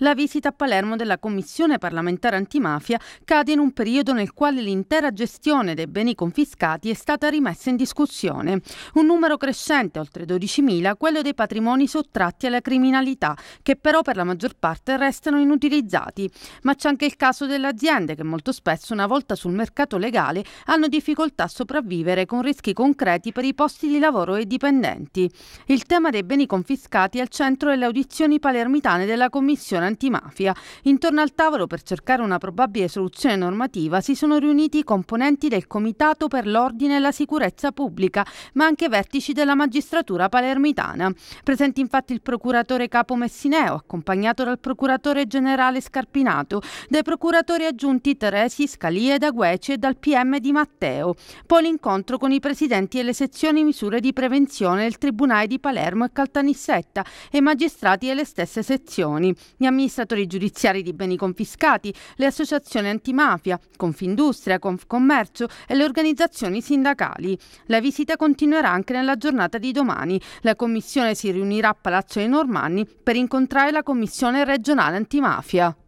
La visita a Palermo della Commissione parlamentare antimafia cade in un periodo nel quale l'intera gestione dei beni confiscati è stata rimessa in discussione. Un numero crescente, oltre 12.000, quello dei patrimoni sottratti alla criminalità, che però per la maggior parte restano inutilizzati. Ma c'è anche il caso delle aziende che molto spesso, una volta sul mercato legale, hanno difficoltà a sopravvivere con rischi concreti per i posti di lavoro e i dipendenti. Il tema dei beni confiscati è al centro delle audizioni palermitane della Commissione antimafia. Intorno al tavolo per cercare una probabile soluzione normativa si sono riuniti i componenti del Comitato per l'Ordine e la Sicurezza Pubblica, ma anche vertici della magistratura palermitana. Presenti infatti il procuratore capo Messineo, accompagnato dal procuratore generale Scarpinato, dai procuratori aggiunti Teresi, Scalie, Dagueci e dal PM di Matteo. Poi l'incontro con i presidenti delle sezioni misure di prevenzione del Tribunale di Palermo e Caltanissetta e magistrati delle stesse sezioni. Gli amministratori giudiziari di beni confiscati, le associazioni antimafia, Confindustria, Confcommercio e le organizzazioni sindacali. La visita continuerà anche nella giornata di domani. La commissione si riunirà a Palazzo dei Normanni per incontrare la commissione regionale antimafia.